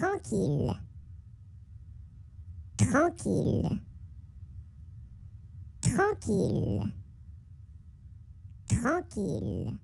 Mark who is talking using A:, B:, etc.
A: Tranquille. Tranquille. Tranquille. Tranquille.